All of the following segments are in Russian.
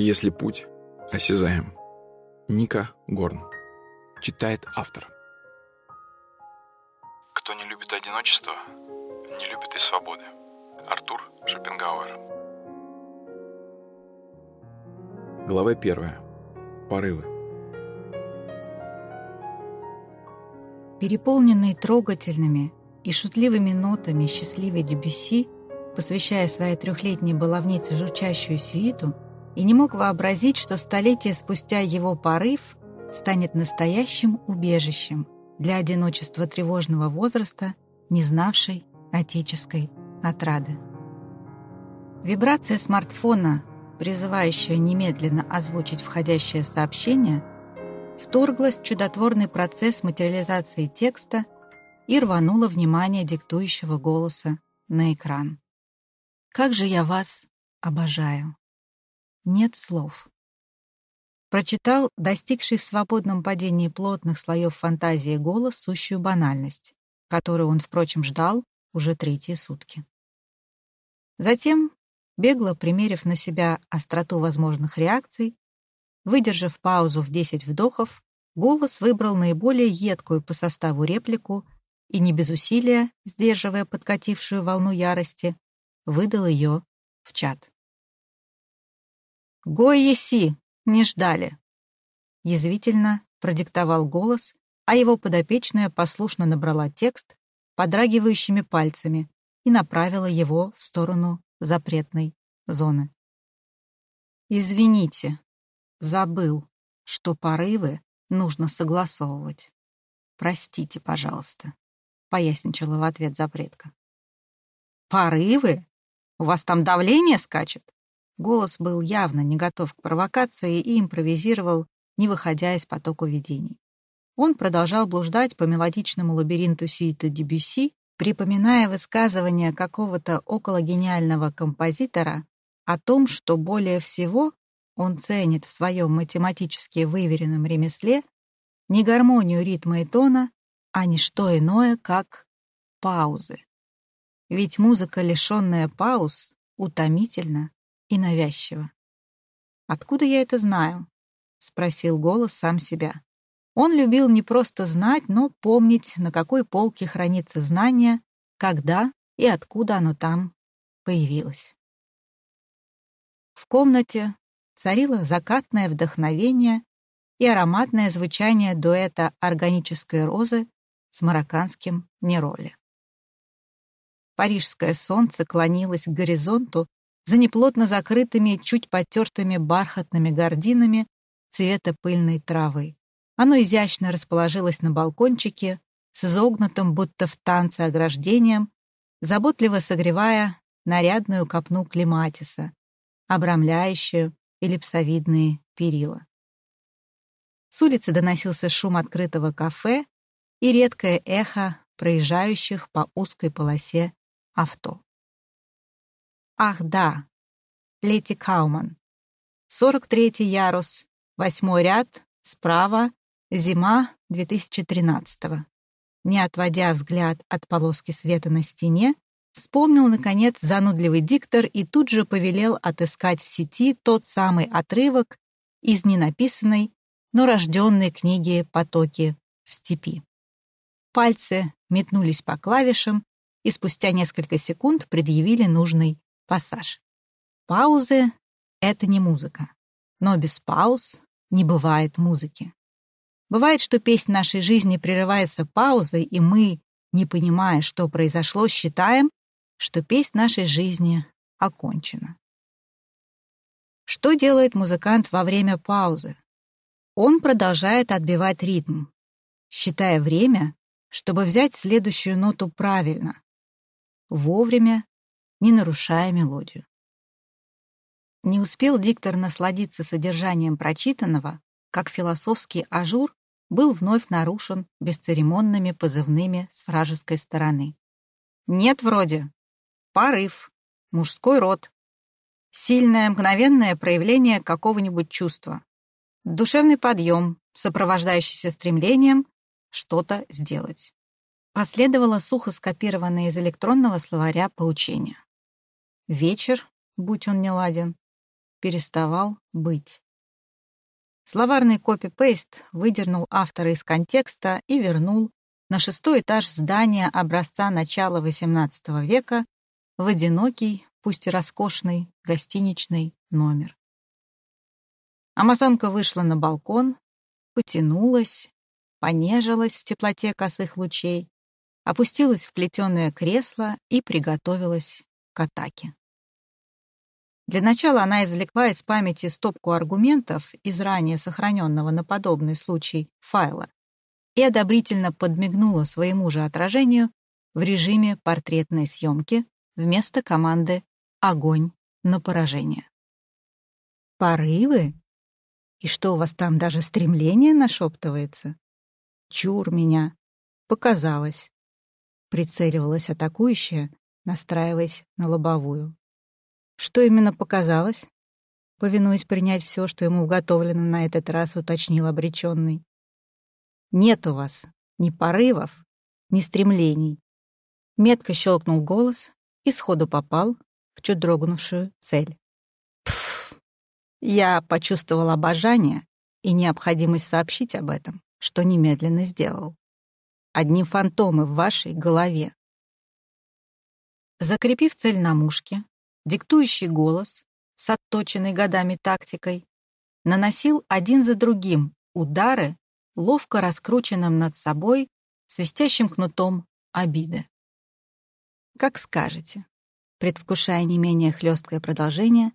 Если путь осязаем. Ника Горн. Читает автор. Кто не любит одиночество, не любит и свободы. Артур Шопенгауэр. Глава первая. Порывы. Переполненный трогательными и шутливыми нотами счастливой Дебюсси, посвящая своей трехлетней баловнице журчащую сюиту, и не мог вообразить, что столетия спустя его порыв станет настоящим убежищем для одиночества тревожного возраста, не знавшей отеческой отрады. Вибрация смартфона, призывающая немедленно озвучить входящее сообщение, вторглась в чудотворный процесс материализации текста и рванула внимание диктующего голоса на экран. «Как же я вас обожаю!» нет слов. Прочитал достигший в свободном падении плотных слоев фантазии голос сущую банальность, которую он, впрочем, ждал уже третьи сутки. Затем, бегло примерив на себя остроту возможных реакций, выдержав паузу в 10 вдохов, голос выбрал наиболее едкую по составу реплику и не без усилия, сдерживая подкатившую волну ярости, выдал ее в чат. «Гой-еси!» не ждали. Язвительно продиктовал голос, а его подопечная послушно набрала текст подрагивающими пальцами и направила его в сторону запретной зоны. «Извините, забыл, что порывы нужно согласовывать. Простите, пожалуйста», — поясничала в ответ запретка. «Порывы? У вас там давление скачет?» Голос был явно не готов к провокации и импровизировал, не выходя из потока видений. Он продолжал блуждать по мелодичному лабиринту Сюита Дебюси, припоминая высказывание какого-то окологениального композитора о том, что более всего он ценит в своем математически выверенном ремесле не гармонию ритма и тона, а не что иное, как паузы. Ведь музыка, лишенная пауз, утомительна и навязчиво. «Откуда я это знаю?» — спросил голос сам себя. Он любил не просто знать, но помнить, на какой полке хранится знание, когда и откуда оно там появилось. В комнате царило закатное вдохновение и ароматное звучание дуэта органической розы с марокканским нероли. Парижское солнце клонилось к горизонту, за неплотно закрытыми, чуть потертыми бархатными гординами цвета пыльной травы. Оно изящно расположилось на балкончике с изогнутым, будто в танце ограждением, заботливо согревая нарядную копну клематиса, обрамляющую эллипсовидные перила. С улицы доносился шум открытого кафе и редкое эхо проезжающих по узкой полосе авто. Ах, да. Лети Кауман. 43 ярус, восьмой ряд, справа, зима 2013 -го. Не отводя взгляд от полоски света на стене, вспомнил, наконец, занудливый диктор и тут же повелел отыскать в сети тот самый отрывок из ненаписанной, но рожденной книги «Потоки в степи». Пальцы метнулись по клавишам и спустя несколько секунд предъявили нужный Пассаж. Паузы — это не музыка. Но без пауз не бывает музыки. Бывает, что песня нашей жизни прерывается паузой, и мы, не понимая, что произошло, считаем, что песня нашей жизни окончена. Что делает музыкант во время паузы? Он продолжает отбивать ритм, считая время, чтобы взять следующую ноту правильно, вовремя не нарушая мелодию. Не успел диктор насладиться содержанием прочитанного, как философский ажур был вновь нарушен бесцеремонными позывными с вражеской стороны. «Нет вроде. Порыв. Мужской род. Сильное мгновенное проявление какого-нибудь чувства. Душевный подъем, сопровождающийся стремлением что-то сделать». Последовало сухо скопированное из электронного словаря поучение. Вечер, будь он неладен, переставал быть. Словарный копипейст выдернул автора из контекста и вернул на шестой этаж здания образца начала XVIII века в одинокий, пусть и роскошный, гостиничный номер. Амазонка вышла на балкон, потянулась, понежилась в теплоте косых лучей, опустилась в плетеное кресло и приготовилась к атаке. Для начала она извлекла из памяти стопку аргументов из ранее сохраненного на подобный случай файла и одобрительно подмигнула своему же отражению в режиме портретной съемки вместо команды «Огонь на поражение». «Порывы? И что у вас там даже стремление нашептывается?» «Чур меня!» «Показалось!» Прицеливалась атакующая, настраиваясь на лобовую. Что именно показалось? Повинуясь принять все, что ему уготовлено на этот раз, уточнил обреченный. Нет у вас ни порывов, ни стремлений. Метко щелкнул голос и сходу попал в чуть дрогнувшую цель. Пф! Я почувствовал обожание и необходимость сообщить об этом, что немедленно сделал. Одни фантомы в вашей голове. Закрепив цель на мушке, диктующий голос с отточенной годами тактикой наносил один за другим удары, ловко раскрученным над собой, свистящим кнутом обиды. «Как скажете», предвкушая не менее хлесткое продолжение,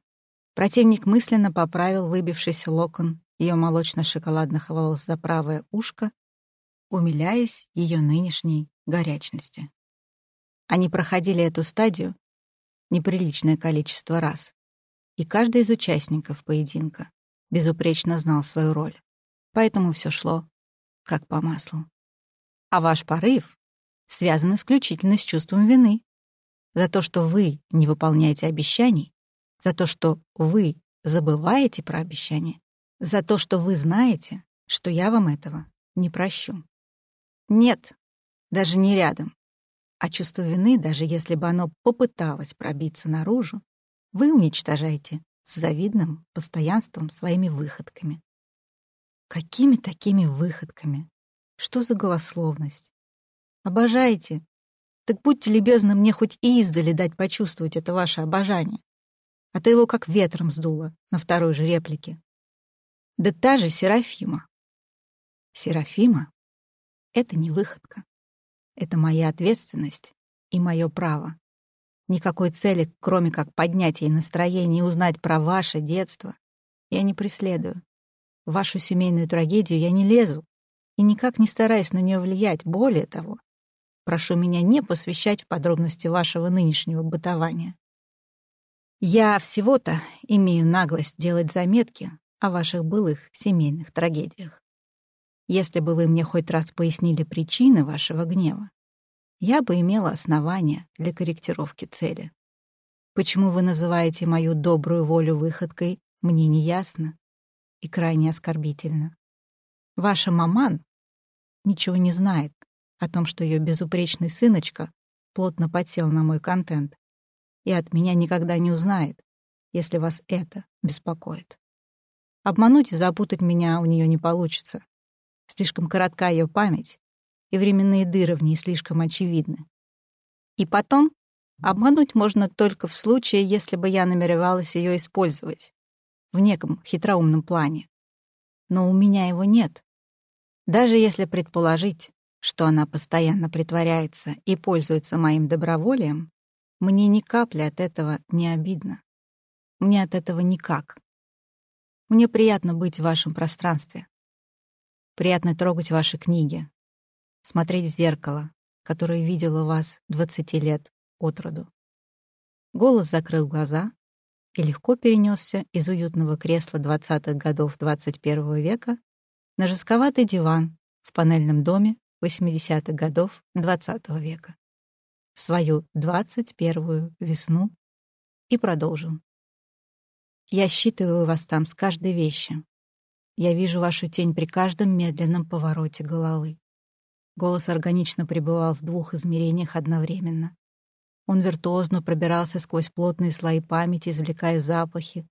противник мысленно поправил выбившийся локон ее молочно-шоколадных волос за правое ушко, умиляясь ее нынешней горячности. Они проходили эту стадию неприличное количество раз. И каждый из участников поединка безупречно знал свою роль. Поэтому все шло как по маслу. А ваш порыв связан исключительно с чувством вины. За то, что вы не выполняете обещаний, за то, что вы забываете про обещания, за то, что вы знаете, что я вам этого не прощу. Нет, даже не рядом. А чувство вины, даже если бы оно попыталось пробиться наружу, вы уничтожаете с завидным постоянством своими выходками. Какими такими выходками? Что за голословность? Обожаете? Так будьте любезны мне хоть и издали дать почувствовать это ваше обожание. А то его как ветром сдуло на второй же реплике. Да та же Серафима. Серафима — это не выходка. Это моя ответственность и мое право. Никакой цели, кроме как поднять ей настроение и узнать про ваше детство, я не преследую. В вашу семейную трагедию я не лезу и никак не стараюсь на нее влиять. Более того, прошу меня не посвящать в подробности вашего нынешнего бытования. Я всего-то имею наглость делать заметки о ваших былых семейных трагедиях. Если бы вы мне хоть раз пояснили причины вашего гнева, я бы имела основания для корректировки цели. Почему вы называете мою добрую волю выходкой, мне не ясно и крайне оскорбительно. Ваша маман ничего не знает о том, что ее безупречный сыночка плотно подсел на мой контент и от меня никогда не узнает, если вас это беспокоит. Обмануть и запутать меня у нее не получится. Слишком коротка ее память, и временные дыры в ней слишком очевидны. И потом, обмануть можно только в случае, если бы я намеревалась ее использовать. В неком хитроумном плане. Но у меня его нет. Даже если предположить, что она постоянно притворяется и пользуется моим доброволием, мне ни капли от этого не обидно. Мне от этого никак. Мне приятно быть в вашем пространстве. Приятно трогать ваши книги, смотреть в зеркало, которое видело вас 20 лет от роду. Голос закрыл глаза и легко перенесся из уютного кресла 20-х годов 21 -го века на жестковатый диван в панельном доме 80-х годов 20 -го века в свою 21-ю весну и продолжил. «Я считываю вас там с каждой вещи, я вижу вашу тень при каждом медленном повороте головы. Голос органично пребывал в двух измерениях одновременно. Он виртуозно пробирался сквозь плотные слои памяти, извлекая запахи,